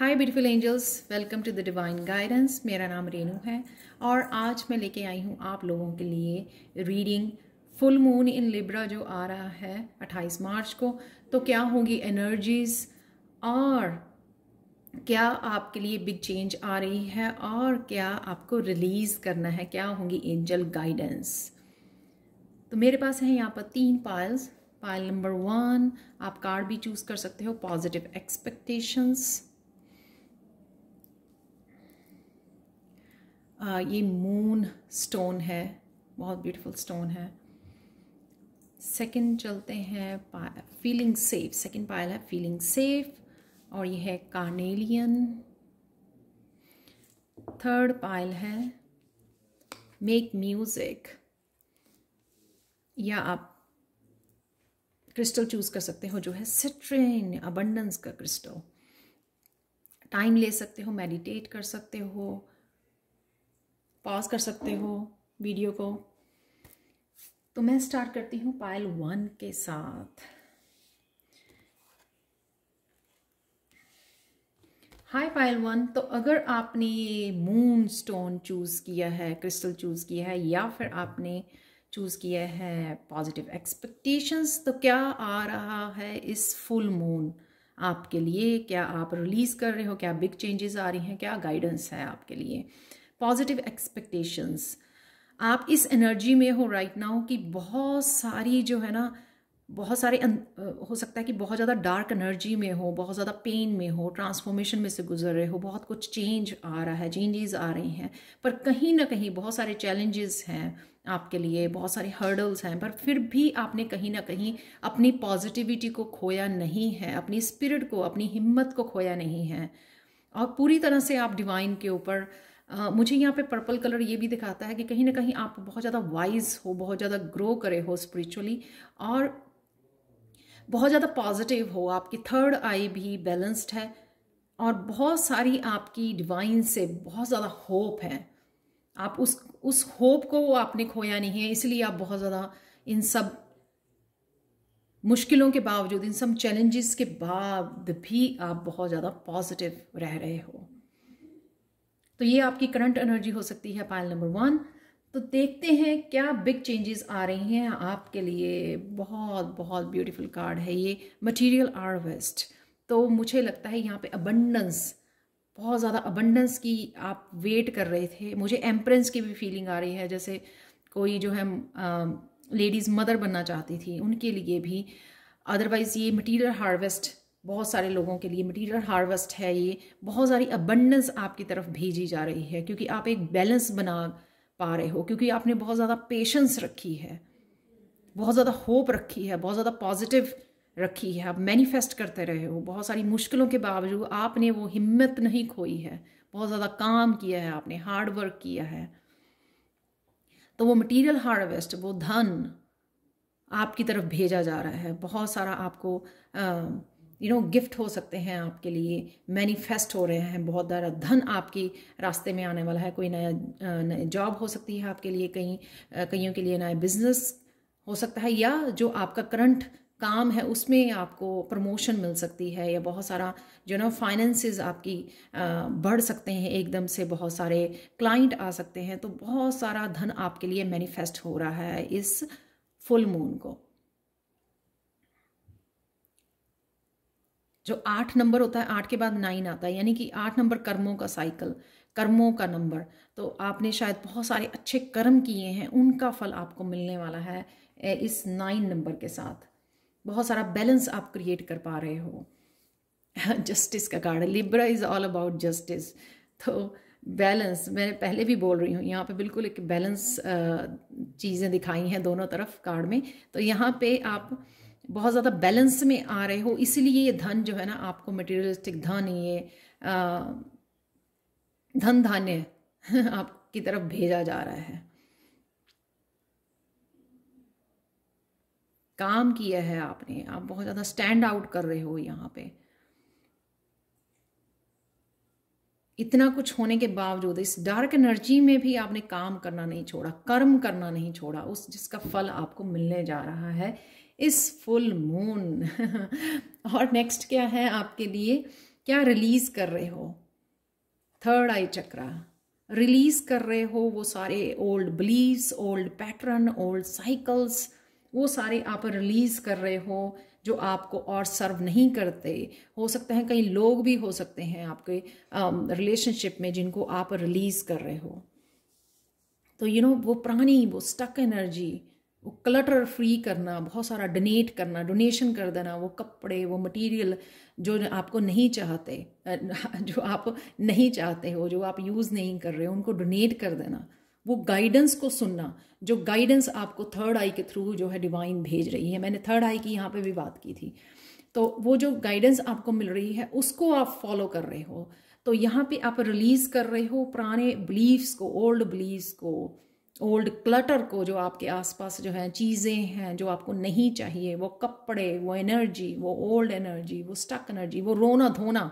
Hi beautiful angels welcome to the divine guidance मेरा नाम रेनू है और आज मैं लेके आई हूँ आप लोगों के लिए reading full moon in Libra जो आ रहा है 28 मार्च को तो क्या होगी एनर्जीज और क्या आपके लिए बिग चेंज आ रही है और क्या आपको रिलीज़ करना है क्या होंगी एंजल गाइडेंस तो मेरे पास है यहाँ पर तीन पायल्स पायल नंबर वन आप कार्ड भी चूज़ कर सकते हो पॉजिटिव एक्सपेक्टेशंस ये मून स्टोन है बहुत ब्यूटीफुल स्टोन है सेकंड चलते हैं फीलिंग सेफ सेकंड पायल है फीलिंग सेफ और ये है कार्नेलियन थर्ड पायल है मेक म्यूज़िक या आप क्रिस्टल चूज़ कर सकते हो जो है सिट्रेन अबंडेंस का क्रिस्टल टाइम ले सकते हो मेडिटेट कर सकते हो पॉज कर सकते हो वीडियो को तो मैं स्टार्ट करती हूँ पायल वन के साथ हाय पायल वन तो अगर आपने मून स्टोन चूज़ किया है क्रिस्टल चूज़ किया है या फिर आपने चूज़ किया है पॉजिटिव एक्सपेक्टेशंस तो क्या आ रहा है इस फुल मून आपके लिए क्या आप रिलीज़ कर रहे हो क्या बिग चेंजेस आ रही हैं क्या गाइडेंस है आपके लिए पॉजिटिव एक्सपेक्टेशंस आप इस एनर्जी में हो राइट right नाउ कि बहुत सारी जो है ना बहुत सारे हो सकता है कि बहुत ज़्यादा डार्क एनर्जी में हो बहुत ज़्यादा पेन में हो ट्रांसफॉर्मेशन में से गुजर रहे हो बहुत कुछ चेंज आ रहा है चेंजेस आ रही हैं पर कहीं ना कहीं बहुत सारे चैलेंजेस हैं आपके लिए बहुत सारे हर्डल्स हैं पर फिर भी आपने कहीं ना कहीं अपनी पॉजिटिविटी को खोया नहीं है अपनी स्पिरिट को अपनी हिम्मत को खोया नहीं है और पूरी तरह से आप डिवाइन के ऊपर मुझे यहाँ पे पर्पल कलर ये भी दिखाता है कि कहीं ना कहीं आप बहुत ज़्यादा वाइज हो बहुत ज़्यादा ग्रो करे हो स्पिरिचुअली और बहुत ज़्यादा पॉजिटिव हो आपकी थर्ड आई भी बैलेंस्ड है और बहुत सारी आपकी डिवाइन से बहुत ज़्यादा होप है आप उस उस होप को आपने खोया नहीं है इसलिए आप बहुत ज़्यादा इन सब मुश्किलों के बावजूद इन सब चैलेंजेस के बाद भी आप बहुत ज़्यादा पॉजिटिव रह रहे हो तो ये आपकी करंट एनर्जी हो सकती है पायल नंबर वन तो देखते हैं क्या बिग चेंजेस आ रही हैं आपके लिए बहुत बहुत ब्यूटीफुल कार्ड है ये मटेरियल आर्वेस्ट तो मुझे लगता है यहाँ पे अबंडेंस बहुत ज़्यादा अबंडेंस की आप वेट कर रहे थे मुझे एम्परेंस की भी फीलिंग आ रही है जैसे कोई जो है लेडीज़ मदर बनना चाहती थी उनके लिए भी अदरवाइज़ ये मटीरियल हार्वेस्ट बहुत सारे लोगों के लिए मटीरियल हार्वेस्ट है ये बहुत सारी अबंडेंस आपकी तरफ भेजी जा रही है क्योंकि आप एक बैलेंस बना पा रहे हो क्योंकि आपने बहुत ज़्यादा पेशेंस रखी है बहुत ज़्यादा होप रखी है बहुत ज़्यादा पॉजिटिव रखी है आप मैनिफेस्ट करते रहे हो बहुत सारी मुश्किलों के बावजूद आपने वो हिम्मत नहीं खोई है बहुत ज़्यादा काम किया है आपने हार्ड वर्क किया है तो वो मटेरियल हार्वेस्ट वो धन आपकी तरफ भेजा जा रहा है बहुत सारा आपको आ, यू नो गिफ्ट हो सकते हैं आपके लिए मैनिफेस्ट हो रहे हैं बहुत ज़्यादा धन आपकी रास्ते में आने वाला है कोई नया जॉब हो सकती है आपके लिए कहीं कईयों के लिए नया बिजनेस हो सकता है या जो आपका करंट काम है उसमें आपको प्रमोशन मिल सकती है या बहुत सारा जो ना फाइनेंसेस आपकी बढ़ सकते हैं एकदम से बहुत सारे क्लाइंट आ सकते हैं तो बहुत सारा धन आपके लिए मैनिफेस्ट हो रहा है इस फुल मून को जो आठ नंबर होता है आठ के बाद नाइन आता है यानी कि आठ नंबर कर्मों का साइकिल कर्मों का नंबर तो आपने शायद बहुत सारे अच्छे कर्म किए हैं उनका फल आपको मिलने वाला है इस नाइन नंबर के साथ बहुत सारा बैलेंस आप क्रिएट कर पा रहे हो जस्टिस का card Libra is all about justice तो बैलेंस मैं पहले भी बोल रही हूँ यहाँ पे बिल्कुल एक बैलेंस चीज़ें दिखाई हैं दोनों तरफ कार्ड में तो यहाँ पे आप बहुत ज़्यादा बैलेंस में आ रहे हो इसीलिए ये धन जो है ना आपको मटेरियलिस्टिक धन ये धन धान्य आपकी तरफ भेजा जा रहा है काम किया है आपने आप बहुत ज़्यादा स्टैंड आउट कर रहे हो यहाँ पे इतना कुछ होने के बावजूद इस डार्क एनर्जी में भी आपने काम करना नहीं छोड़ा कर्म करना नहीं छोड़ा उस जिसका फल आपको मिलने जा रहा है इस फुल मून और नेक्स्ट क्या है आपके लिए क्या रिलीज कर रहे हो थर्ड आई चक्रा रिलीज कर रहे हो वो सारे old believes old pattern old cycles वो सारे आप रिलीज कर रहे हो जो आपको और सर्व नहीं करते हो सकते हैं कई लोग भी हो सकते हैं आपके रिलेशनशिप um, में जिनको आप रिलीज कर रहे हो तो यू you नो know, वो प्राणी वो स्टक एनर्जी वो क्लटर फ्री करना बहुत सारा डोनेट करना डोनेशन कर देना वो कपड़े वो मटेरियल जो आपको नहीं चाहते जो आप नहीं चाहते हो जो आप यूज़ नहीं कर रहे हो उनको डोनेट कर देना वो गाइडेंस को सुनना जो गाइडेंस आपको थर्ड आई के थ्रू जो है डिवाइन भेज रही है मैंने थर्ड आई की यहाँ पे भी बात की थी तो वो जो गाइडेंस आपको मिल रही है उसको आप फॉलो कर रहे हो तो यहाँ पे आप रिलीज़ कर रहे हो पुराने बिलीव्स को ओल्ड बिलीव्स को ओल्ड क्लटर को जो आपके आसपास जो है चीज़ें हैं जो आपको नहीं चाहिए वो कपड़े वो एनर्जी वो ओल्ड एनर्जी वो स्टक एनर्जी वो रोना धोना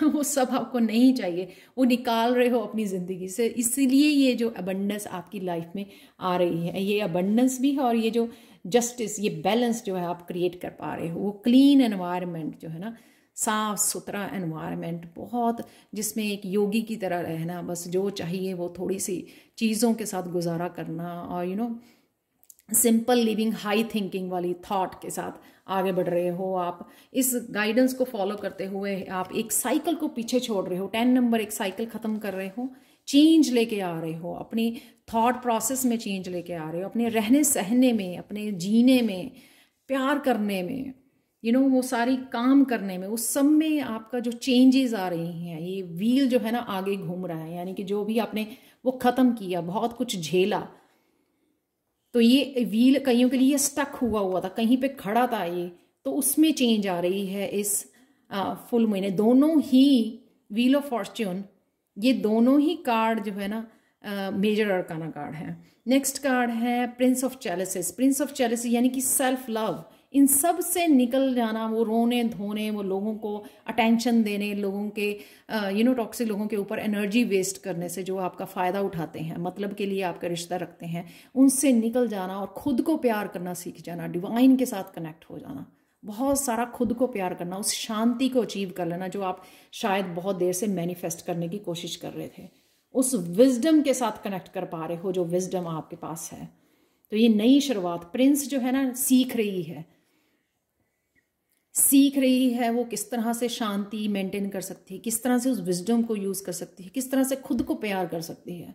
वो सब आपको नहीं चाहिए वो निकाल रहे हो अपनी ज़िंदगी से इसलिए ये जो अबंडेंस आपकी लाइफ में आ रही है ये अबंडेंस भी है और ये जो जस्टिस ये बैलेंस जो है आप क्रिएट कर पा रहे हो वो क्लीन एनवायरमेंट जो है ना साफ सुथरा एनवायरनमेंट बहुत जिसमें एक योगी की तरह रहना बस जो चाहिए वो थोड़ी सी चीज़ों के साथ गुजारा करना और you know simple living high thinking वाली थॉट के साथ आगे बढ़ रहे हो आप इस गाइडेंस को फॉलो करते हुए आप एक साइकिल को पीछे छोड़ रहे हो टेन नंबर एक साइकिल ख़त्म कर रहे हो चेंज लेके आ रहे हो अपनी थॉट प्रोसेस में चेंज लेके आ रहे हो अपने रहने सहने में अपने जीने में प्यार करने में यू नो वो सारी काम करने में उस सब में आपका जो चेंजेस आ रही हैं ये व्हील जो है ना आगे घूम रहा है यानी कि जो भी आपने वो ख़त्म किया बहुत कुछ झेला तो ये व्हील कईयों के लिए स्टक हुआ हुआ था कहीं पे खड़ा था ये तो उसमें चेंज आ रही है इस आ, फुल महीने दोनों ही व्हील ऑफ फॉर्च्यून ये दोनों ही कार्ड जो है ना मेजर अरकाना कार्ड है नेक्स्ट कार्ड है prince of chalice prince of chalice यानी कि सेल्फ लव इन सब से निकल जाना वो रोने धोने वो लोगों को अटेंशन देने लोगों के यू नो टॉक्सिक लोगों के ऊपर एनर्जी वेस्ट करने से जो आपका फ़ायदा उठाते हैं मतलब के लिए आपका रिश्ता रखते हैं उनसे निकल जाना और ख़ुद को प्यार करना सीख जाना डिवाइन के साथ कनेक्ट हो जाना बहुत सारा खुद को प्यार करना उस शांति को अचीव कर लेना जो आप शायद बहुत देर से मैनिफेस्ट करने की कोशिश कर रहे थे उस विजडम के साथ कनेक्ट कर पा रहे हो जो विजडम आपके पास है तो ये नई शुरुआत प्रिंस जो है ना सीख रही है सीख रही है वो किस तरह से शांति मेंटेन कर सकती है किस तरह से उस विजडम को यूज़ कर सकती है किस तरह से खुद को प्यार कर सकती है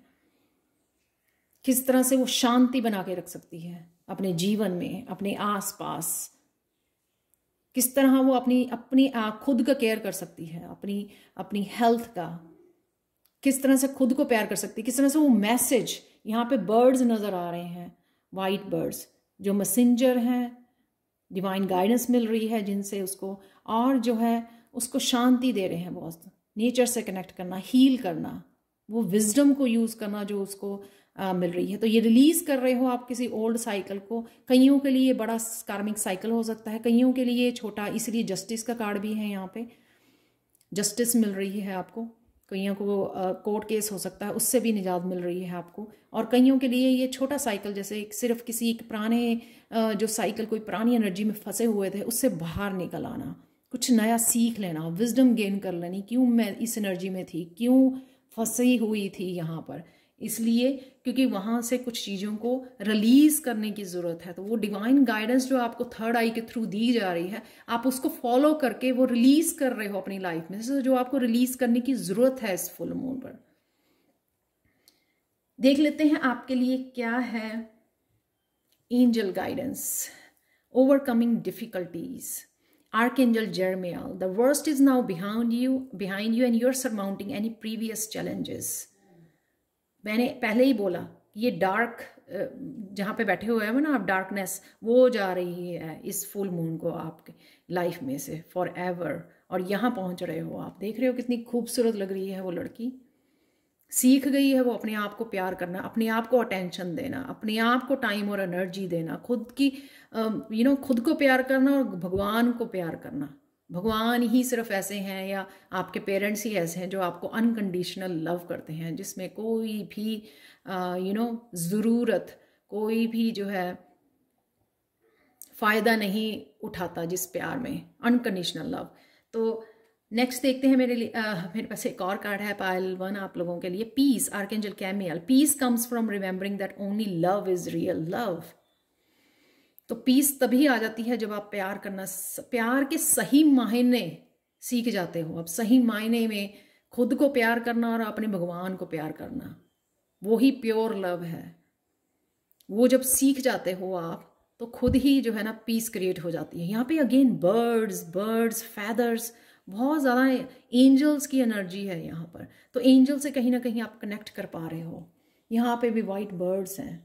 किस तरह से वो शांति बना के रख सकती है अपने जीवन में अपने आस पास किस तरह वो अपनी अपनी आ, खुद का केयर कर सकती है अपनी अपनी हेल्थ का किस तरह से खुद को प्यार कर सकती है किस तरह से वो मैसेज यहाँ पे बर्ड्स नज़र आ रहे हैं वाइट बर्ड्स जो मैसेंजर हैं डिवाइन गाइडेंस मिल रही है जिनसे उसको और जो है उसको शांति दे रहे हैं बहुत नेचर से कनेक्ट करना हील करना वो विजडम को यूज़ करना जो उसको आ, मिल रही है तो ये रिलीज़ कर रहे हो आप किसी ओल्ड साइकिल को कईयों के लिए बड़ा कार्मिक साइकिल हो सकता है कईयों के लिए छोटा इसलिए जस्टिस का कार्ड भी है यहाँ पे जस्टिस मिल रही है आपको कईयों को कोर्ट केस हो सकता है उससे भी निजात मिल रही है आपको और कईयों के लिए ये छोटा साइकिल जैसे सिर्फ किसी एक पुराने जो साइकिल कोई पुरानी एनर्जी में फंसे हुए थे उससे बाहर निकल आना कुछ नया सीख लेना विजडम गेन कर लेनी क्यों मैं इस एनर्जी में थी क्यों फंसी हुई थी यहाँ पर इसलिए क्योंकि वहाँ से कुछ चीज़ों को रिलीज़ करने की ज़रूरत है तो वो डिवाइन गाइडेंस जो आपको थर्ड आई के थ्रू दी जा रही है आप उसको फॉलो करके वो रिलीज़ कर रहे हो अपनी लाइफ में जो आपको रिलीज़ करने की ज़रूरत है इस फुल मून पर देख लेते हैं आपके लिए क्या है angel guidance overcoming difficulties arch Archangel the worst is now behind you behind you and you are surmounting any previous challenges मैंने पहले ही बोला ये डार्क जहाँ पे बैठे हुए हैं ना आप डार्कनेस वो जा रही है इस फुल मून को आपके लाइफ में से फॉर एवर और यहाँ पहुँच रहे हो आप देख रहे हो कितनी खूबसूरत लग रही है वो लड़की सीख गई है वो अपने आप को प्यार करना अपने आप को अटेंशन देना अपने आप को टाइम और एनर्जी देना खुद की यू नो खुद को प्यार करना और भगवान को प्यार करना भगवान ही सिर्फ ऐसे हैं या आपके पेरेंट्स ही ऐसे हैं जो आपको अनकंडीशनल लव करते हैं जिसमें कोई भी यू नो ज़रूरत कोई भी जो है फ़ायदा नहीं उठाता जिस प्यार में अनकंडीशनल लव तो नेक्स्ट देखते हैं मेरे लिए आ, मेरे पास एक और कार्ड है पायल वन आप लोगों के लिए peace archangel Chamuel peace comes from remembering that only love is real love तो पीस तभी आ जाती है जब आप प्यार करना प्यार के सही मायने सीख जाते हो अब सही मायने में खुद को प्यार करना और अपने भगवान को प्यार करना वो ही प्योर लव है वो जब सीख जाते हो आप तो खुद ही जो है ना पीस क्रिएट हो जाती है यहाँ पे अगेन बर्ड्स बर्ड्स फैदर्स बहुत ज़्यादा एंजल्स की एनर्जी है यहाँ पर तो एंजल से कहीं ना कहीं आप कनेक्ट कर पा रहे हो यहाँ पे भी वाइट बर्ड्स हैं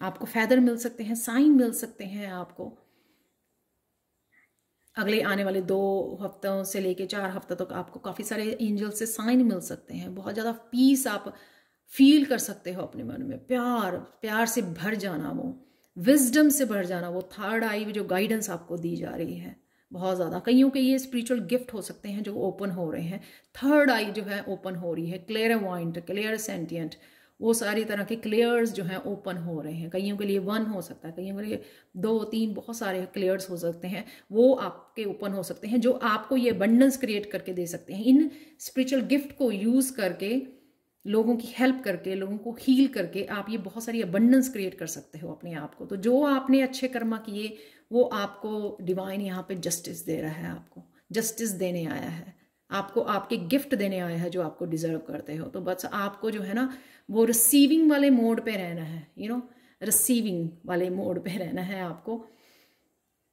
आपको फैदर मिल सकते हैं साइन मिल सकते हैं आपको अगले आने वाले दो हफ्तों से लेके चार हफ्तों तक तो आपको काफ़ी सारे एंजल से साइन मिल सकते हैं बहुत ज़्यादा पीस आप फील कर सकते हो अपने मन में प्यार प्यार से भर जाना वो विजडम से भर जाना वो थर्ड आई जो गाइडेंस आपको दी जा रही है बहुत ज़्यादा कईयों के ये स्पिरिचुअल गिफ्ट हो सकते हैं जो ओपन हो रहे हैं थर्ड आई जो है ओपन हो रही है क्लियर वाइंट क्लियर सेंटियंट वो सारी तरह के क्लेयर्स जो हैं ओपन हो रहे हैं कईयों के लिए वन हो सकता है कईयों के लिए दो तीन बहुत सारे क्लेयर्स हो सकते हैं वो आपके ओपन हो सकते हैं जो आपको ये अबंडेंस क्रिएट करके दे सकते हैं इन स्पिरिचुअल गिफ्ट को यूज़ करके लोगों की हेल्प करके लोगों को हील करके आप ये बहुत सारी अबंडेंस क्रिएट कर सकते हो अपने आप को तो जो आपने अच्छे कर्मा किए वो आपको डिवाइन यहाँ पे जस्टिस दे रहा है आपको जस्टिस देने आया है आपको आपके गिफ्ट देने आए हैं जो आपको डिज़र्व करते हो तो बस आपको जो है ना वो रिसीविंग वाले मोड पे रहना है यू नो रिसीविंग वाले मोड पे रहना है आपको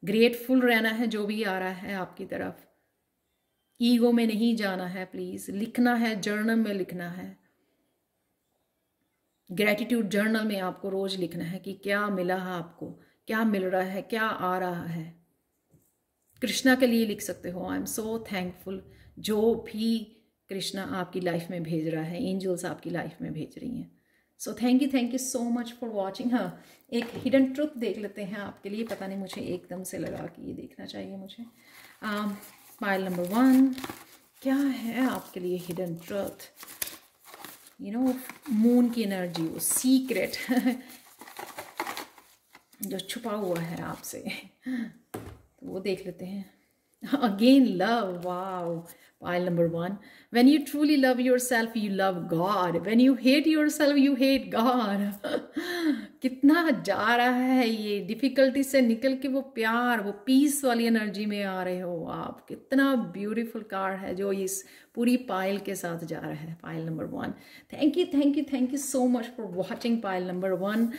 ग्रेटफुल रहना है जो भी आ रहा है आपकी तरफ ईगो में नहीं जाना है प्लीज़ लिखना है जर्नल में लिखना है ग्रेटिट्यूड जर्नल में आपको रोज़ लिखना है कि क्या मिला है आपको क्या मिल रहा है क्या आ रहा है कृष्णा के लिए लिख सकते हो आई एम सो थैंकफुल जो भी कृष्णा आपकी लाइफ में भेज रहा है एंजल्स आपकी लाइफ में भेज रही हैं so thank you thank you so much for watching हाँ एक हिडन ट्रुथ देख लेते हैं आपके लिए पता नहीं मुझे एकदम से लगा कि ये देखना चाहिए मुझे माइल नंबर वन क्या है आपके लिए hidden truth you know moon की एनर्जी वो सीक्रेट जो छुपा हुआ है आपसे तो वो देख लेते हैं Again, love. Wow. Pile number one. When you truly love yourself, you love God. When you hate yourself, you hate God. कितना जा रहा है ये डिफ़िकल्टी से निकल के वो प्यार वो पीस वाली एनर्जी में आ रहे हो आप कितना ब्यूटीफुल कार है जो इस पूरी पाइल के साथ जा रहा है pile number one thank you thank you thank you so much for watching pile number one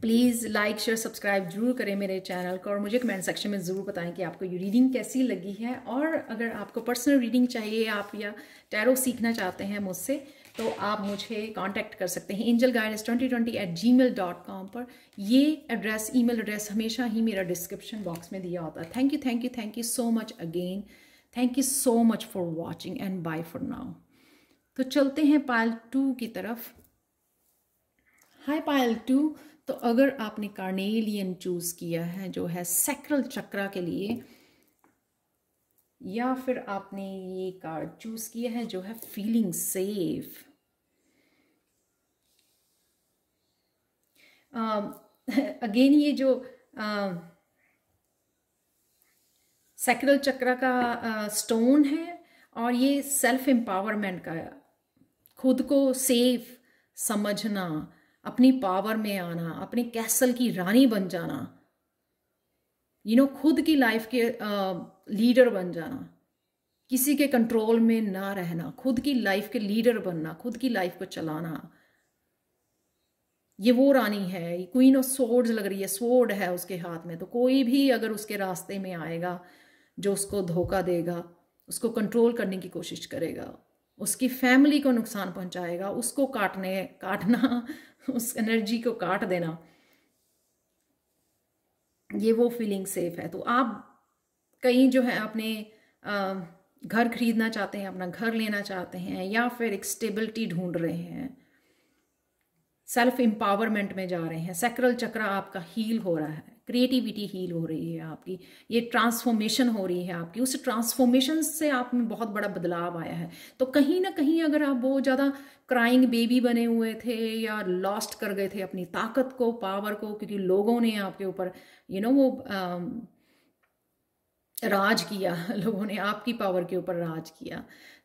please like share subscribe जरूर करें मेरे चैनल को और मुझे कमेंट सेक्शन में ज़रूर बताएं कि आपको ये रीडिंग कैसी लगी है और अगर आपको पर्सनल रीडिंग चाहिए आप या टैरो सीखना चाहते हैं मुझसे तो आप मुझे कांटेक्ट कर सकते हैं angel guidance twenty twenty eight Gmail dot com पर ये एड्रेस मेल एड्रेस हमेशा ही मेरा डिस्क्रिप्शन बॉक्स में दिया होता है thank you thank you thank you so much again thank you so much for watching and bye for now तो चलते हैं पायल टू की तरफ हाई पायल टू तो अगर आपने कार्नेलियन चूज़ किया है जो है सेक्रल चक्रा के लिए या फिर आपने ये कार्ड चूज़ किया है जो है फीलिंग सेफ अगेन ये जो सेक्रल चक्रा का स्टोन है और ये सेल्फ एम्पावरमेंट का खुद को सेफ समझना अपनी पावर में आना अपने कैसल की रानी बन जाना यू नो खुद की लाइफ के लीडर बन जाना किसी के कंट्रोल में ना रहना खुद की लाइफ के लीडर बनना खुद की लाइफ को चलाना ये वो रानी है क्वीन ऑफ स्वॉर्ड्स लग रही है सोर्ड है उसके हाथ में तो कोई भी अगर उसके रास्ते में आएगा जो उसको धोखा देगा उसको कंट्रोल करने की कोशिश करेगा उसकी फैमिली को नुकसान पहुंचाएगा उसको काटने काटना उस एनर्जी को काट देना ये वो फीलिंग सेफ है तो आप कहीं जो है अपने घर खरीदना चाहते हैं अपना घर लेना चाहते हैं या फिर एक स्टेबिलिटी ढूंढ रहे हैं सेल्फ एम्पावरमेंट में जा रहे हैं सेक्रल चक्र आपका हील हो रहा है क्रिएटिविटी हील हो रही है आपकी ये ट्रांसफॉर्मेशन हो रही है आपकी उस ट्रांसफॉर्मेशन से आप में बहुत बड़ा बदलाव आया है तो कहीं ना कहीं अगर आप बहुत ज़्यादा क्राइंग बेबी बने हुए थे या लॉस्ट कर गए थे अपनी ताकत को पावर को क्योंकि लोगों ने आपके ऊपर यू नो वो आ, राज किया लोगों ने आपकी पावर के ऊपर राज किया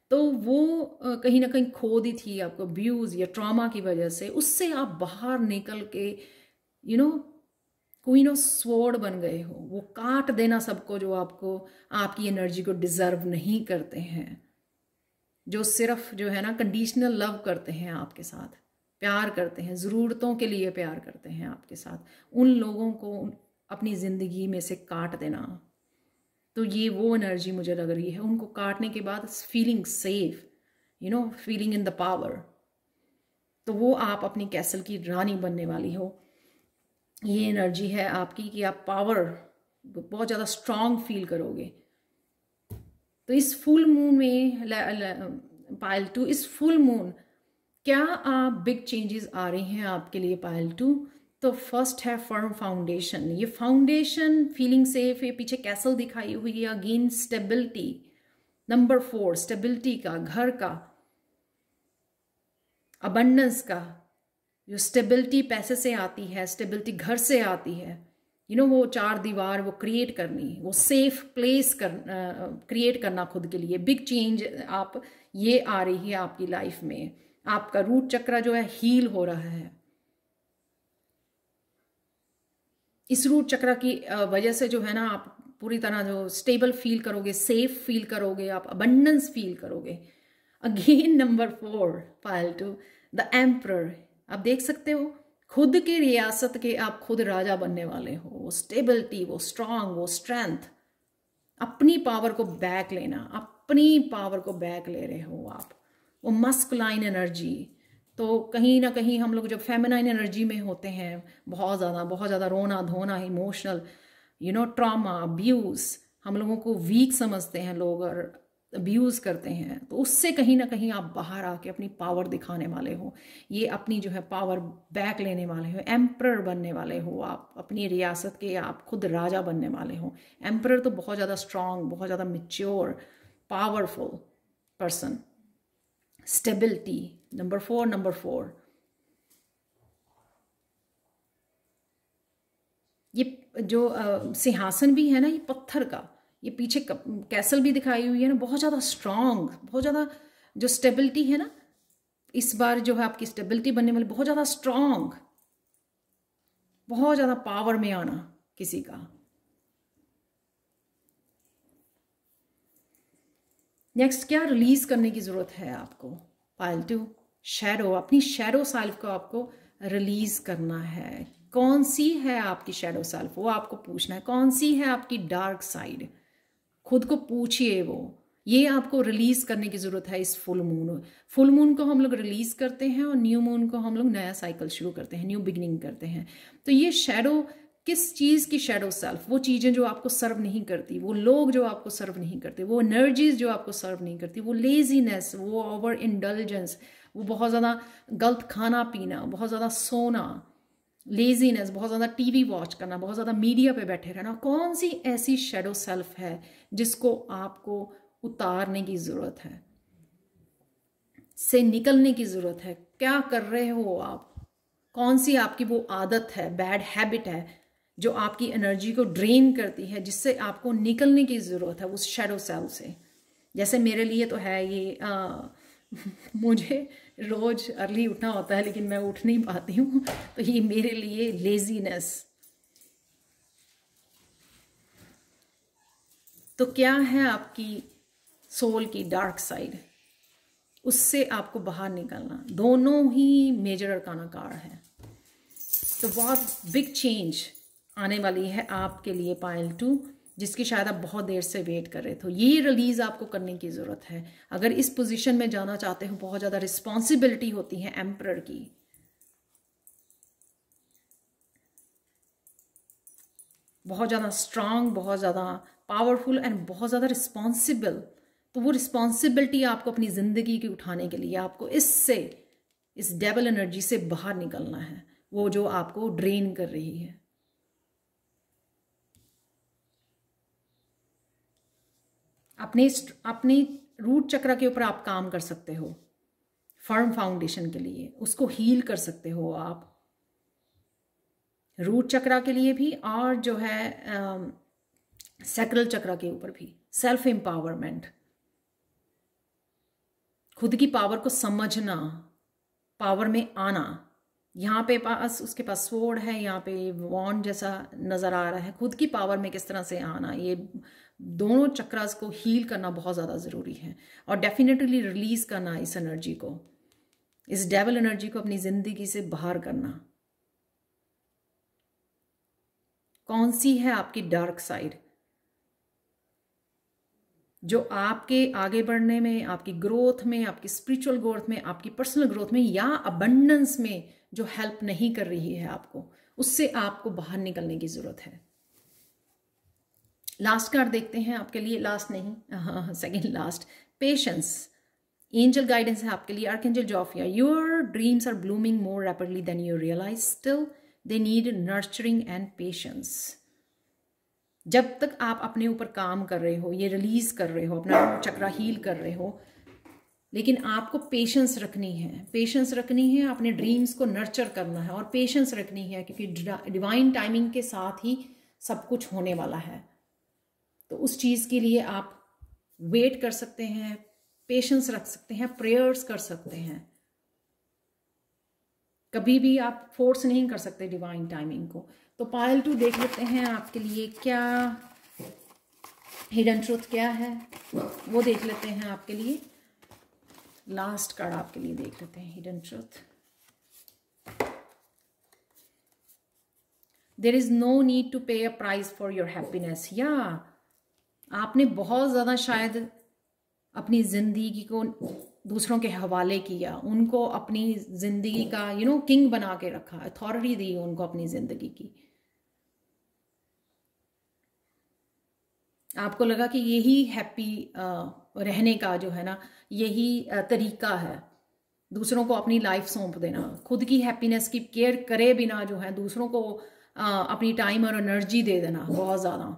तो वो कहीं ना कहीं खो दी थी आपको व्यूज़ या ट्रॉमा की वजह से उससे आप बाहर निकल के you you know know, of sword बन गए हो वो काट देना सबको जो आपको आपकी एनर्जी को डिज़र्व नहीं करते हैं जो सिर्फ जो है ना कंडीशनल लव करते हैं आपके साथ प्यार करते हैं ज़रूरतों के लिए प्यार करते हैं आपके साथ उन लोगों को अपनी ज़िंदगी में से काट देना तो ये वो एनर्जी मुझे लग रही है उनको काटने के बाद feeling safe you know feeling in the power तो वो आप अपनी कैसल की रानी बनने वाली हो ये एनर्जी है आपकी कि आप पावर बहुत ज़्यादा स्ट्रांग फील करोगे तो इस फुल मून में पायल टू इस फुल मून क्या आप बिग चेंजेस आ रहे हैं आपके लिए पायल टू तो फर्स्ट है फर्म फाउंडेशन ये फाउंडेशन फीलिंग सेफ ये पीछे कैसल दिखाई हुई है again stability number four stability का घर का अबंडेंस का जो स्टेबिलिटी पैसे से आती है स्टेबिलिटी घर से आती है यू you नो know, वो चार दीवार वो क्रिएट करनी वो सेफ प्लेस कर क्रिएट करना खुद के लिए बिग चेंज आप ये आ रही है आपकी लाइफ में आपका रूट चक्र जो है हील हो रहा है इस रूट चक्रा की वजह से जो है ना आप पूरी तरह जो स्टेबल फील करोगे सेफ फील करोगे आप अबंडेंस फील करोगे again number four pile two the emperor आप देख सकते हो खुद के रियासत के आप खुद राजा बनने वाले हो वो स्टेबिलिटी वो स्ट्रांग वो स्ट्रेंथ अपनी पावर को बैक लेना अपनी पावर को बैक ले रहे हो आप वो मस्कुलाइन एनर्जी तो कहीं ना कहीं हम लोग जब फेमिनाइन एनर्जी में होते हैं बहुत ज़्यादा बहुत ज़्यादा रोना धोना emotional you know trauma abuse हम लोगों को वीक समझते हैं लोग और अब्यूज़ करते हैं तो उससे कहीं ना कहीं आप बाहर आके अपनी पावर दिखाने वाले हो ये अपनी जो है पावर बैक लेने वाले हो एम्प्रर बनने वाले हो आप अपनी रियासत के आप खुद राजा बनने वाले हो एम्प्रर तो बहुत ज़्यादा स्ट्रांग बहुत ज़्यादा mature powerful person stability number four number four ये जो आ, सिंहासन भी है ना ये पत्थर का ये पीछे कैसल भी दिखाई हुई है ना बहुत ज़्यादा स्ट्रांग बहुत ज़्यादा जो स्टेबिलिटी है ना इस बार जो है आपकी स्टेबिलिटी बनने वाली बहुत ज़्यादा स्ट्रांग बहुत ज़्यादा पावर में आना किसी का नेक्स्ट क्या रिलीज करने की ज़रूरत है आपको पायल टू शेडो अपनी शेडो सेल्फ को आपको रिलीज करना है कौन सी है आपकी शेडो सेल्फ वो आपको पूछना है कौन सी है आपकी डार्क साइड खुद को पूछिए वो ये आपको रिलीज करने की ज़रूरत है इस फुल मून फुल मून को हम लोग रिलीज करते हैं और न्यू मून को हम लोग नया साइकिल शुरू करते हैं न्यू बिगनिंग करते हैं तो ये शेडो किस चीज़ की शेडो सेल्फ वो चीज़ें जो आपको सर्व नहीं करती वो लोग जो आपको सर्व नहीं करते वो एनर्जीज जो आपको सर्व नहीं करती वो लेजीनेस वो ओवर इंडल्जेंस वो बहुत ज़्यादा गलत खाना पीना बहुत ज़्यादा सोना लेजीनेस बहुत ज़्यादा टीवी वॉच करना बहुत ज़्यादा मीडिया पे बैठे रहना कौन सी ऐसी शेडो सेल्फ है जिसको आपको उतारने की ज़रूरत है से निकलने की ज़रूरत है क्या कर रहे हो आप कौन सी आपकी वो आदत है बैड हैबिट है जो आपकी एनर्जी को ड्रेन करती है जिससे आपको निकलने की ज़रूरत है उस शेडो सेल्फ से जैसे मेरे लिए तो है ये आ, मुझे रोज़ अर्ली उठना होता है लेकिन मैं उठ नहीं पाती हूँ तो ये मेरे लिए लेजीनेस तो क्या है आपकी सोल की डार्क साइड उससे आपको बाहर निकलना दोनों ही मेजर अरकाना कार है तो बहुत बिग चेंज आने वाली है आपके लिए पायल टू जिसकी शायद आप बहुत देर से वेट कर रहे थे ये रिलीज़ आपको करने की ज़रूरत है अगर इस पोजीशन में जाना चाहते हो बहुत ज़्यादा रिस्पॉन्सिबिलिटी होती है एम्प्रर की बहुत ज़्यादा स्ट्रांग बहुत ज़्यादा पावरफुल एंड बहुत ज़्यादा रिस्पॉन्सिबल तो वो रिस्पॉन्सिबिलिटी आपको अपनी ज़िंदगी की उठाने के लिए आपको इससे इस डेबल एनर्जी से बाहर निकलना है वो जो आपको ड्रेन कर रही है अपने अपने रूट चक्र के ऊपर आप काम कर सकते हो फर्म फाउंडेशन के लिए उसको हील कर सकते हो आप रूट चक्रा के लिए भी और जो है सेक्रल चक्रा के ऊपर भी सेल्फ एम्पावरमेंट खुद की पावर को समझना पावर में आना यहाँ पे पास उसके पास स्वोर्ड है यहाँ पे वॉन जैसा नज़र आ रहा है खुद की पावर में किस तरह से आना ये दोनों चक्रास को हील करना बहुत ज़्यादा ज़रूरी है और डेफिनेटली रिलीज करना इस एनर्जी को इस डेवल एनर्जी को अपनी ज़िंदगी से बाहर करना कौन सी है आपकी डार्क साइड जो आपके आगे बढ़ने में आपकी ग्रोथ में आपकी स्पिरिचुअल ग्रोथ में आपकी पर्सनल ग्रोथ में या अबंडेंस में जो हेल्प नहीं कर रही है आपको उससे आपको बाहर निकलने की ज़रूरत है लास्ट कार्ड देखते हैं आपके लिए लास्ट नहीं second last patience angel guidance है आपके लिए angel Jophiel your dreams are blooming more rapidly than you realise still they need nurturing and patience जब तक आप अपने ऊपर काम कर रहे हो ये रिलीज कर रहे हो अपना चक्रा हील कर रहे हो लेकिन आपको पेशेंस रखनी है पेशेंस रखनी है अपने ड्रीम्स को नर्चर करना है और पेशेंस रखनी है क्योंकि डिवाइन टाइमिंग के साथ ही सब कुछ होने वाला है तो उस चीज़ के लिए आप वेट कर सकते हैं पेशेंस रख सकते हैं प्रेयर्स कर सकते हैं कभी भी आप फोर्स नहीं कर सकते डिवाइन टाइमिंग को तो पायल टू देख लेते हैं आपके लिए क्या हिडन ट्रूथ क्या है वो देख लेते हैं आपके लिए लास्ट कार्ड आपके लिए देख लेते हैं hidden truth there is no need to pay a price for your happiness या आपने बहुत ज़्यादा शायद अपनी ज़िंदगी को दूसरों के हवाले किया उनको अपनी ज़िंदगी का यू नो किंग बना के रखा अथॉरिटी दी उनको अपनी ज़िंदगी की आपको लगा कि यही हैप्पी रहने का जो है ना यही तरीका है दूसरों को अपनी लाइफ सौंप देना खुद की हैप्पीनेस की केयर करे बिना जो है दूसरों को अपनी टाइम और एनर्जी दे देना बहुत ज़्यादा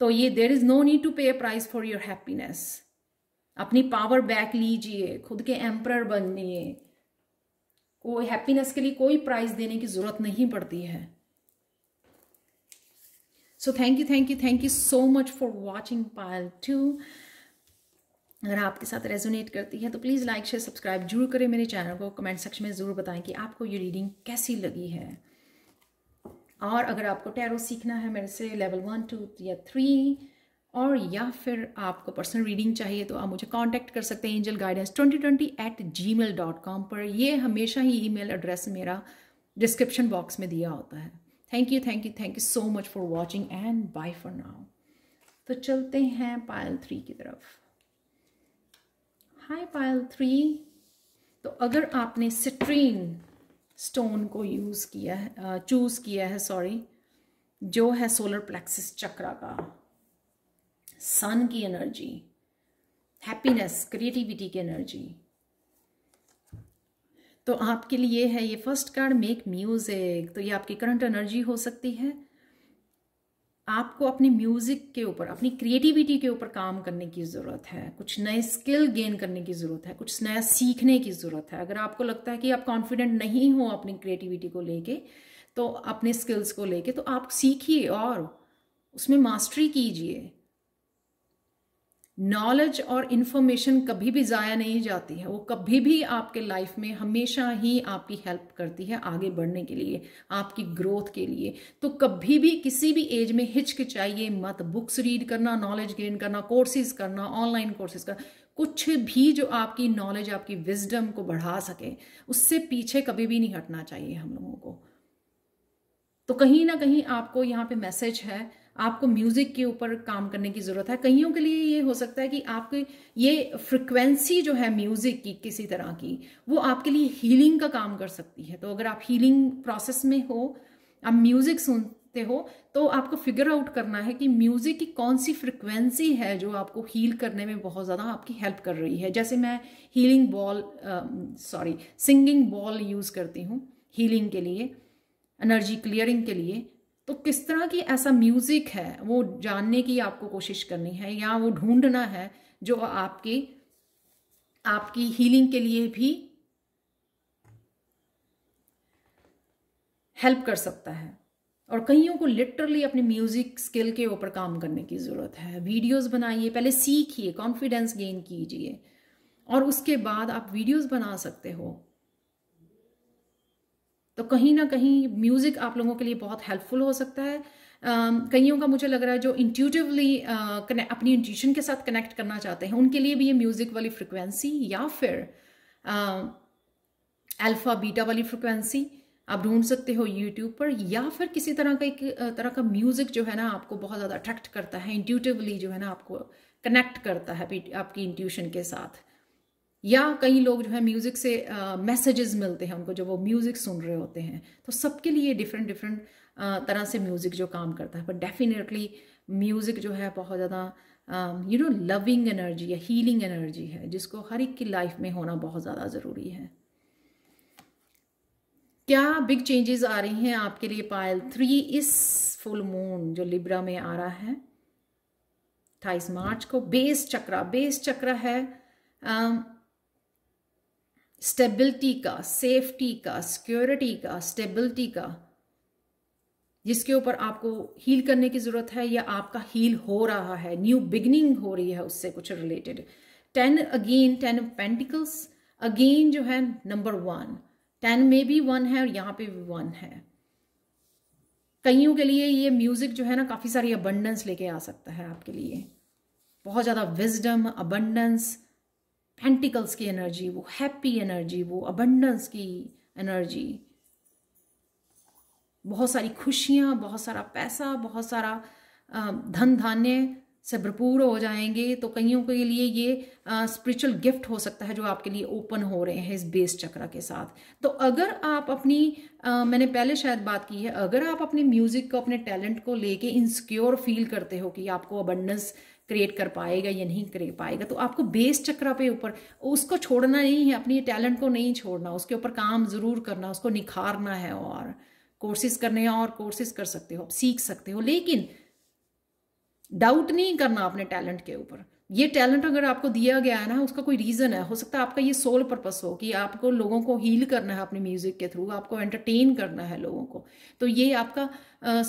तो ये there is no need to pay a price for your happiness अपनी पावर बैक लीजिए खुद के एम्प्रर बनिए कोई हैप्पीनेस के लिए कोई प्राइज देने की ज़रूरत नहीं पड़ती है so thank you thank you thank you so much for watching pile two अगर आपके साथ रेजोनेट करती है तो प्लीज़ लाइक शेयर सब्सक्राइब जरूर करें मेरे चैनल को कमेंट सेक्शन में ज़रूर बताएं कि आपको ये रीडिंग कैसी लगी है और अगर आपको टैरो सीखना है मेरे से लेवल वन टू या थ्री और या फिर आपको पर्सनल रीडिंग चाहिए तो आप मुझे कांटेक्ट कर सकते हैं angel guidance twenty twenty eight Gmail dot com पर ये हमेशा ही ईमेल एड्रेस मेरा डिस्क्रिप्शन बॉक्स में दिया होता है thank you thank you thank you so much for watching and bye for now तो चलते हैं पायल थ्री की तरफ हाय पायल थ्री तो अगर आपने सिट्रीन स्टोन को यूज़ किया है चूज़ किया है सॉरी जो है सोलर प्लेक्सिस चक्रा का सन की एनर्जी हैप्पीनेस क्रिएटिविटी की एनर्जी तो आपके लिए है ये फर्स्ट कार्ड मेक म्यूज़िक तो ये आपकी करंट एनर्जी हो सकती है आपको अपने म्यूज़िक के ऊपर अपनी क्रिएटिविटी के ऊपर काम करने की ज़रूरत है कुछ नए स्किल गेन करने की ज़रूरत है कुछ नया सीखने की ज़रूरत है अगर आपको लगता है कि आप कॉन्फिडेंट नहीं हो अपनी क्रिएटिविटी को लेके तो अपने स्किल्स को लेके तो आप सीखिए और उसमें मास्टरी कीजिए नॉलेज और इन्फॉर्मेशन कभी भी ज़ाया नहीं जाती है वो कभी भी आपके लाइफ में हमेशा ही आपकी हेल्प करती है आगे बढ़ने के लिए आपकी ग्रोथ के लिए तो कभी भी किसी भी एज में हिचकिचाइए मत बुक्स रीड करना नॉलेज गेन करना कोर्सेज करना ऑनलाइन कोर्सेज करना कुछ भी जो आपकी नॉलेज आपकी विजडम को बढ़ा सके उससे पीछे कभी भी नहीं हटना चाहिए हम लोगों को तो कहीं ना कहीं आपको यहाँ पे मैसेज है आपको म्यूज़िक के ऊपर काम करने की ज़रूरत है कईयों के लिए ये हो सकता है कि आपके ये फ्रिक्वेंसी जो है म्यूज़िक की किसी तरह की वो आपके लिए हीलिंग का काम कर सकती है तो अगर आप हीलिंग प्रोसेस में हो आप म्यूज़िक सुनते हो तो आपको फिगर आउट करना है कि म्यूज़िक की कौन सी फ्रिक्वेंसी है जो आपको हील करने में बहुत ज़्यादा आपकी हेल्प कर रही है जैसे मैं healing bowl sorry singing bowl use करती हूँ हीलिंग के लिए एनर्जी क्लियरिंग के लिए तो किस तरह की ऐसा म्यूज़िक है वो जानने की आपको कोशिश करनी है या वो ढूंढना है जो आपकी आपकी हीलिंग के लिए भी हेल्प कर सकता है और कईयों को लिटरली अपने म्यूज़िक स्किल के ऊपर काम करने की ज़रूरत है वीडियोस बनाइए पहले सीखिए कॉन्फिडेंस गेन कीजिए और उसके बाद आप वीडियोस बना सकते हो तो कहीं ना कहीं म्यूज़िक आप लोगों के लिए बहुत हेल्पफुल हो सकता है Uh, कईयों का मुझे लग रहा है जो इंट्यूटिवली uh, अपनी इंट्यूशन के साथ कनेक्ट करना चाहते हैं उनके लिए भी ये म्यूज़िक वाली फ्रिक्वेंसी या फिर अल्फ़ा uh, बीटा वाली फ्रिक्वेंसी आप ढूंढ सकते हो यूट्यूब पर या फिर किसी तरह का एक तरह का म्यूज़िक जो है ना आपको बहुत ज़्यादा अट्रैक्ट करता है इंट्यूटिवली जो है ना आपको कनेक्ट करता है आपकी इंट्यूशन के साथ या कई लोग जो है म्यूज़िक से मैसेजेस uh, मिलते हैं उनको जब वो म्यूज़िक सुन रहे होते हैं तो सबके लिए डिफरेंट डिफरेंट uh, तरह से म्यूज़िक जो काम करता है बट डेफिनेटली म्यूज़िक जो है बहुत ज़्यादा यू नो लविंग एनर्जी या हीलिंग एनर्जी है जिसको हर एक की लाइफ में होना बहुत ज़्यादा ज़रूरी है क्या बिग चेंजेस आ रही हैं आपके लिए पायल थ्री इस फुल मून जो लिब्रा में आ रहा है अट्ठाईस मार्च को बेस चक्रा बेस चक्रा है uh, स्टेबिलिटी का सेफ्टी का सिक्योरिटी का स्टेबिलिटी का जिसके ऊपर आपको हील करने की ज़रूरत है या आपका हील हो रहा है न्यू बिगनिंग हो रही है उससे कुछ related ten again ten of pentacles again जो है नंबर वन टेन में भी वन है और यहाँ पे भी वन है कईयों के लिए ये म्यूज़िक जो है ना काफ़ी सारी अबंडेंस लेके आ सकता है आपके लिए बहुत ज़्यादा विजडम अबंडेंस पेंटिकल्स की एनर्जी वो हैप्पी एनर्जी वो अबंडेंस की एनर्जी बहुत सारी खुशियाँ बहुत सारा पैसा बहुत सारा धन धान्य से भरपूर हो जाएंगे तो कईयों के लिए ये स्पिरिचुअल गिफ्ट हो सकता है जो आपके लिए ओपन हो रहे हैं इस बेस चक्र के साथ तो अगर आप अपनी आ, मैंने पहले शायद बात की है अगर आप अपने म्यूज़िक को अपने टैलेंट को लेके इनसिक्योर फील करते हो कि आपको अबंडेंस क्रिएट कर पाएगा या नहीं कर पाएगा तो आपको बेस चक्र पे ऊपर उसको छोड़ना नहीं है अपनी टैलेंट को नहीं छोड़ना उसके ऊपर काम ज़रूर करना उसको निखारना है और कोर्सेज करने हैं और कोर्सेज कर सकते हो आप सीख सकते हो लेकिन डाउट नहीं करना अपने टैलेंट के ऊपर ये टैलेंट अगर आपको दिया गया है ना उसका कोई रीज़न है हो सकता है आपका ये सोल पर्पस हो कि आपको लोगों को हील करना है अपने म्यूज़िक के थ्रू आपको एंटरटेन करना है लोगों को तो ये आपका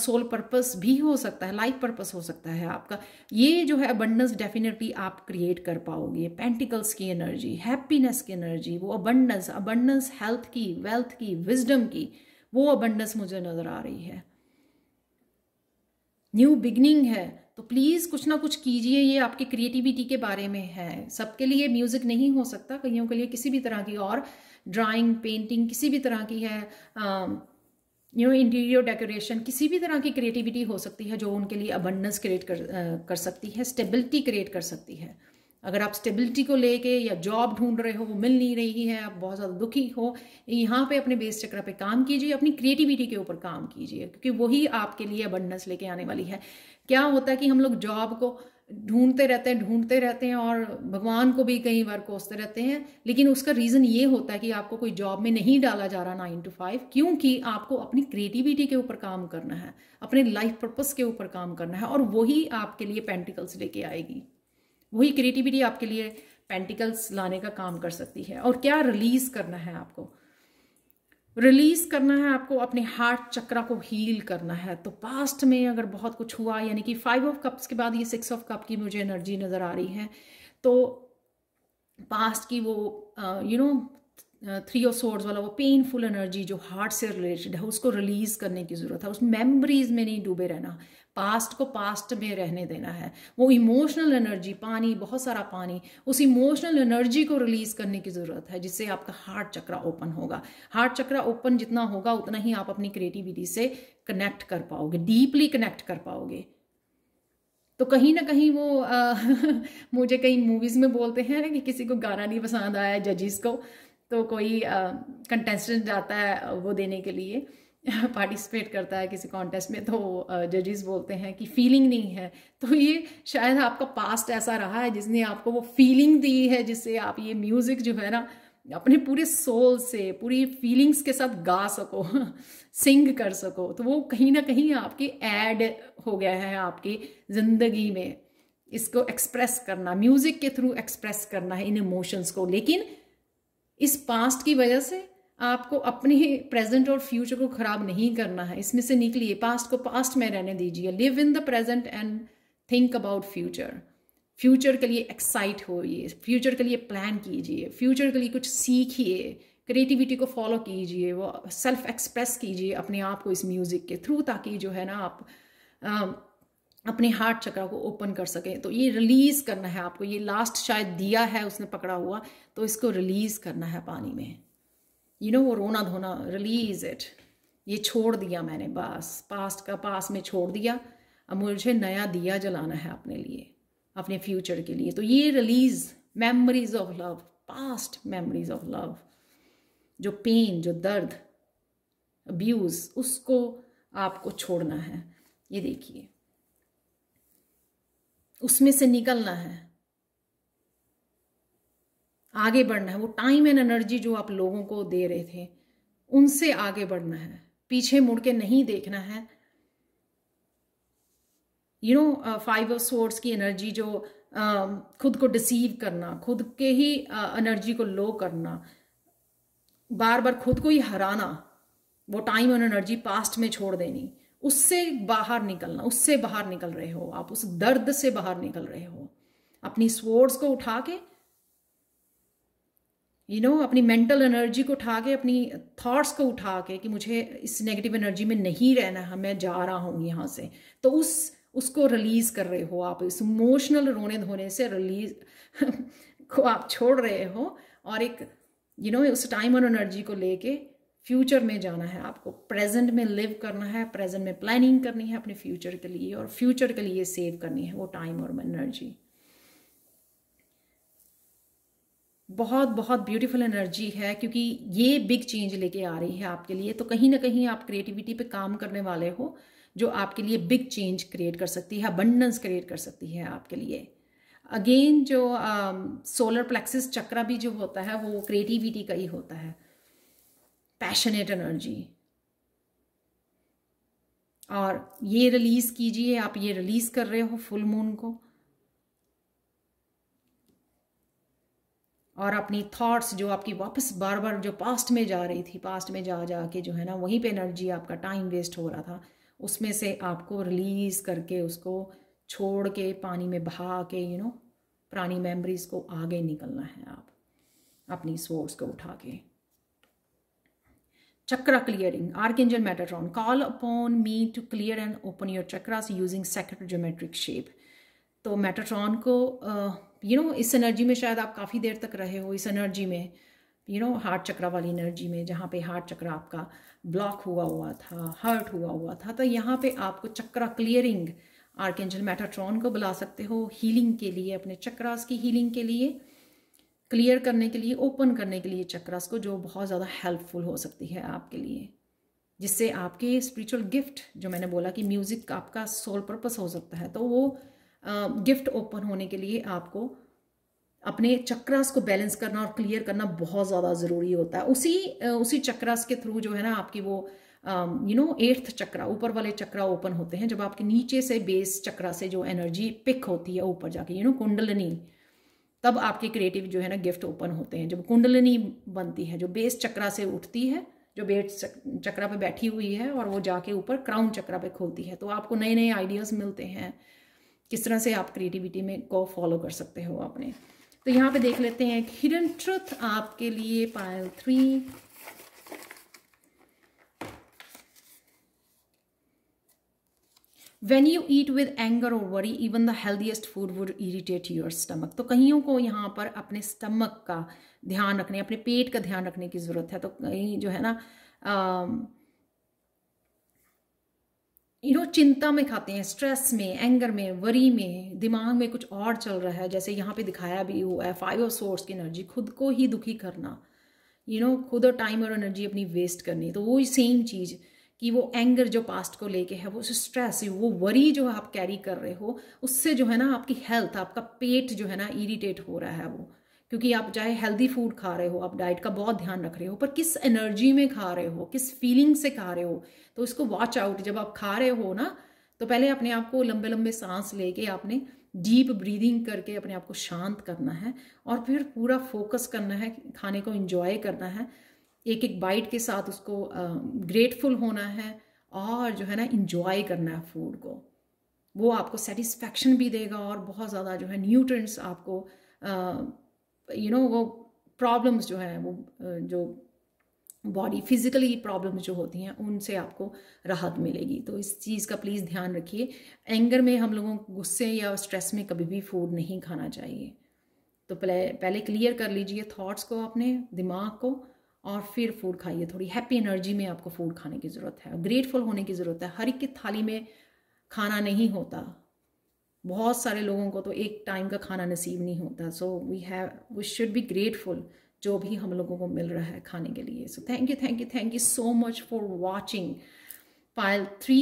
सोल पर्पस भी हो सकता है लाइफ पर्पस हो सकता है आपका ये जो है अबंडस डेफिनेटली आप क्रिएट कर पाओगे पेंटिकल्स की एनर्जी हैप्पीनेस की एनर्जी वो अबंडस अबंडस हेल्थ की वेल्थ की विजडम की वो अबंडस मुझे नज़र आ रही है न्यू बिगनिंग है तो प्लीज़ कुछ ना कुछ कीजिए ये आपके क्रिएटिविटी के बारे में है सबके लिए म्यूज़िक नहीं हो सकता कईयों के लिए किसी भी तरह की और ड्राइंग पेंटिंग किसी भी तरह की है यू इंटीरियर डेकोरेशन किसी भी तरह की क्रिएटिविटी हो सकती है जो उनके लिए अबंडेंस क्रिएट कर कर सकती है स्टेबिलिटी क्रिएट कर सकती है अगर आप स्टेबिलिटी को लेके या जॉब ढूंढ रहे हो वो मिल नहीं रही है आप बहुत ज़्यादा दुखी हो यहाँ पे अपने बेस चक्र पे काम कीजिए अपनी क्रिएटिविटी के ऊपर काम कीजिए क्योंकि वही आपके लिए अबंडस लेके आने वाली है क्या होता है कि हम लोग जॉब को ढूंढते रहते हैं ढूंढते रहते हैं और भगवान को भी कई बार कोसते रहते हैं लेकिन उसका रीज़न ये होता है कि आपको कोई जॉब में नहीं डाला जा रहा नाइन टू फाइव क्योंकि आपको अपनी क्रिएटिविटी के ऊपर काम करना है अपने लाइफ पर्पस के ऊपर काम करना है और वही आपके लिए पेंटिकल्स लेके आएगी वही क्रिएटिविटी आपके लिए पेंटिकल्स लाने का काम कर सकती है और क्या रिलीज करना है आपको रिलीज करना है आपको अपने हार्ट चक्रा को हील करना है तो पास्ट में अगर बहुत कुछ हुआ यानी कि फाइव ऑफ कप्स के बाद ये सिक्स ऑफ कप की मुझे एनर्जी नज़र आ रही है तो पास्ट की वो you know three of swords वाला वो पेनफुल एनर्जी जो हार्ट से रिलेटेड है उसको रिलीज़ करने की ज़रूरत है उस मेमोरीज में नहीं डूबे रहना पास्ट को पास्ट में रहने देना है वो इमोशनल एनर्जी पानी बहुत सारा पानी उस इमोशनल एनर्जी को रिलीज करने की ज़रूरत है जिससे आपका हार्ट चक्रा ओपन होगा हार्ट चक्रा ओपन जितना होगा उतना ही आप अपनी क्रिएटिविटी से कनेक्ट कर पाओगे डीपली कनेक्ट कर पाओगे तो कहीं ना कहीं वो आ, मुझे कई मूवीज़ में बोलते हैं कि किसी को गाना नहीं पसंद आया जजिस को तो कोई कंटेस्टेंट जाता है वो देने के लिए पार्टिसिपेट करता है किसी कॉन्टेस्ट में तो जजेस बोलते हैं कि फीलिंग नहीं है तो ये शायद आपका पास्ट ऐसा रहा है जिसने आपको वो फीलिंग दी है जिससे आप ये म्यूज़िक जो है ना अपने पूरे सोल से पूरी फीलिंग्स के साथ गा सको सिंग कर सको तो वो कहीं ना कहीं आपके ऐड हो गया है आपकी ज़िंदगी में इसको एक्सप्रेस करना म्यूज़िक के थ्रू एक्सप्रेस करना है इन इमोशंस को लेकिन इस पास्ट की वजह से आपको अपने प्रेजेंट और फ्यूचर को ख़राब नहीं करना है इसमें से निकलिए पास्ट को पास्ट में रहने दीजिए live in the present and think about future future के लिए एक्साइट होइए फ्यूचर के लिए प्लान कीजिए फ्यूचर के लिए कुछ सीखिए क्रिएटिविटी को फॉलो कीजिए वो सेल्फ एक्सप्रेस कीजिए अपने आप को इस म्यूज़िक के थ्रू ताकि जो है ना आप आ, अपने हार्ट चक्र को ओपन कर सकें तो ये रिलीज़ करना है आपको ये लास्ट शायद दिया है उसने पकड़ा हुआ तो इसको रिलीज़ करना है पानी में यू नो वो रोना धोना रिलीज इट ये छोड़ दिया मैंने बस पास्ट का पास में छोड़ दिया अब मुझे नया दिया जलाना है अपने लिए अपने फ्यूचर के लिए तो ये release memories of love past memories of love जो पेन जो दर्द अब्यूज़ उसको आपको छोड़ना है ये देखिए उसमें से निकलना है आगे बढ़ना है वो टाइम एंड एनर्जी जो आप लोगों को दे रहे थे उनसे आगे बढ़ना है पीछे मुड़ के नहीं देखना है you know five of swords की एनर्जी जो uh, खुद को डिसीव करना खुद के ही एनर्जी uh, को लो करना बार बार खुद को ही हराना वो टाइम और एनर्जी पास्ट में छोड़ देनी उससे बाहर निकलना उससे बाहर निकल रहे हो आप उस दर्द से बाहर निकल रहे हो अपनी स्पोर्ट्स को उठा के यू नो अपनी मेंटल एनर्जी को उठा के अपनी थॉट्स को उठा के कि मुझे इस नेगेटिव एनर्जी में नहीं रहना है मैं जा रहा हूँ यहाँ से तो उस उसको रिलीज़ कर रहे हो आप इस इमोशनल रोने धोने से रिलीज को आप छोड़ रहे हो और एक यू you नो know, उस टाइम और एनर्जी को लेके फ्यूचर में जाना है आपको प्रेजेंट में लिव करना है प्रेजेंट में प्लानिंग करनी है अपने फ्यूचर के लिए और फ्यूचर के लिए सेव करनी है वो टाइम और एनर्जी बहुत बहुत ब्यूटीफुल एनर्जी है क्योंकि ये बिग चेंज लेके आ रही है आपके लिए तो कहीं ना कहीं आप क्रिएटिविटी पे काम करने वाले हो जो आपके लिए बिग चेंज क्रिएट कर सकती है अबंडेंस क्रिएट कर सकती है आपके लिए अगेन जो सोलर प्लेक्सिस चक्रा भी जो होता है वो क्रिएटिविटी का ही होता है पैशनेट एनर्जी और ये रिलीज़ कीजिए आप ये रिलीज़ कर रहे हो फुल मून को और अपनी थॉट्स जो आपकी वापस बार बार जो पास्ट में जा रही थी पास्ट में जा जा के जो है ना वहीं पे एनर्जी आपका टाइम वेस्ट हो रहा था उसमें से आपको रिलीज़ करके उसको छोड़ के पानी में बहा के यू नो पुरानी मेमोरीज को आगे निकलना है आप अपनी सोर्स को उठा के chakra clearing archangel Metatron call upon me to clear and open your chakras using sacred geometric shape तो मेटाट्रॉन को uh, यू नो इस एनर्जी में शायद आप काफ़ी देर तक रहे हो इस एनर्जी में यू नो हार्ट चक्रा वाली एनर्जी में जहाँ पे हार्ट चक्रा आपका ब्लॉक हुआ हुआ था हर्ट हुआ हुआ था तो यहाँ पे आपको चक्रा क्लियरिंग आर्केंजल मैटाट्रॉन को बुला सकते हो हीलिंग के लिए अपने चक्रास की हीलिंग के लिए क्लियर करने के लिए ओपन करने के लिए चक्रास को जो बहुत ज़्यादा हेल्पफुल हो सकती है आपके लिए जिससे आपके स्पिरिचुअल गिफ्ट जो मैंने बोला कि म्यूज़िक आपका सोल पर्पस हो सकता है तो वो गिफ्ट ओपन होने के लिए आपको अपने चक्रास को बैलेंस करना और क्लियर करना बहुत ज़्यादा ज़रूरी होता है उसी उसी चक्रास के थ्रू जो है ना आपकी वो यू नो एट्थ चक्रा ऊपर वाले चक्रा ओपन होते हैं जब आपके नीचे से बेस चक्रा से जो एनर्जी पिक होती है ऊपर जाके यू नो कुंडलनी तब आपके क्रिएटिव जो है ना गिफ्ट ओपन होते हैं जब कुंडलनी बनती है जो बेस चक्रा से उठती है जो बेस चक्रा पे बैठी हुई है और वो जाके ऊपर क्राउन चक्रा पे खोलती है तो आपको नए नए आइडियाज़ मिलते हैं किस तरह से आप क्रिएटिविटी में को फॉलो कर सकते हो आपने तो यहाँ पे देख लेते हैं हिडन ट्रुथ आपके लिए pile three when you eat with anger और worry even the healthiest food would irritate your stomach तो कहीं को यहाँ पर अपने स्टमक का ध्यान रखने अपने पेट का ध्यान रखने की ज़रूरत है तो कहीं जो है ना यू नो चिंता में खाते हैं स्ट्रेस में एंगर में वरी में दिमाग में कुछ और चल रहा है जैसे यहाँ पे दिखाया भी हुआ है फाइव ऑफ सोर्स की एनर्जी खुद को ही दुखी करना यू नो खुद और टाइम और एनर्जी अपनी वेस्ट करनी तो वो सेम चीज़ कि वो एंगर जो पास्ट को लेके है वो स्ट्रेस वो वरी जो आप कैरी कर रहे हो उससे जो है ना आपकी हेल्थ आपका पेट जो है ना इरीटेट हो रहा है वो क्योंकि आप चाहे हेल्दी फूड खा रहे हो आप डाइट का बहुत ध्यान रख रहे हो पर किस एनर्जी में खा रहे हो किस फीलिंग से खा रहे हो तो इसको वॉच आउट जब आप खा रहे हो ना तो पहले अपने आप को लंबे लंबे सांस लेके आपने डीप ब्रीदिंग करके अपने आप को शांत करना है और फिर पूरा फोकस करना है खाने को इंजॉय करना है एक एक बाइट के साथ उसको ग्रेटफुल uh, होना है और जो है ना इंजॉय करना है फूड को वो आपको सेटिस्फेक्शन भी देगा और बहुत ज़्यादा जो है न्यूट्रंट्स आपको uh, यू नो वो प्रॉब्लम्स जो हैं वो जो बॉडी फिजिकली प्रॉब्लम्स जो होती हैं उनसे आपको राहत मिलेगी तो इस चीज़ का प्लीज़ ध्यान रखिए एंगर में हम लोगों को गुस्से या स्ट्रेस में कभी भी फूड नहीं खाना चाहिए तो पहले पहले क्लियर कर लीजिए थॉट्स को अपने दिमाग को और फिर फूड खाइए थोड़ी हैप्पी एनर्जी में आपको फूड खाने की ज़रूरत है ग्रेटफुल होने की ज़रूरत है हर एक की थाली में खाना नहीं होता बहुत सारे लोगों को तो एक टाइम का खाना नसीब नहीं होता so we have we should be grateful जो भी हम लोगों को मिल रहा है खाने के लिए so thank you thank you thank you so much for watching pile three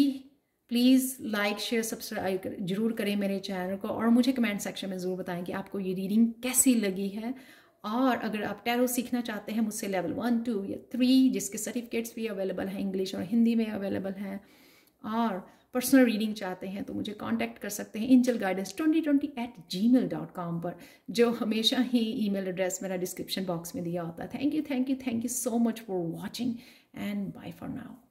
please like share subscribe जरूर करें मेरे चैनल को और मुझे कमेंट सेक्शन में ज़रूर बताएं कि आपको ये रीडिंग कैसी लगी है और अगर आप टैरो सीखना चाहते हैं मुझसे लेवल वन टू या थ्री जिसके सर्टिफिकेट्स भी अवेलेबल हैं इंग्लिश और हिंदी में अवेलेबल हैं और पर्सनल रीडिंग चाहते हैं तो मुझे कांटेक्ट कर सकते हैं angel guidance twenty twenty eight Gmail dot com पर जो हमेशा ही ईमेल एड्रेस मेरा डिस्क्रिप्शन बॉक्स में दिया होता है thank you thank you thank you so much for watching and bye for now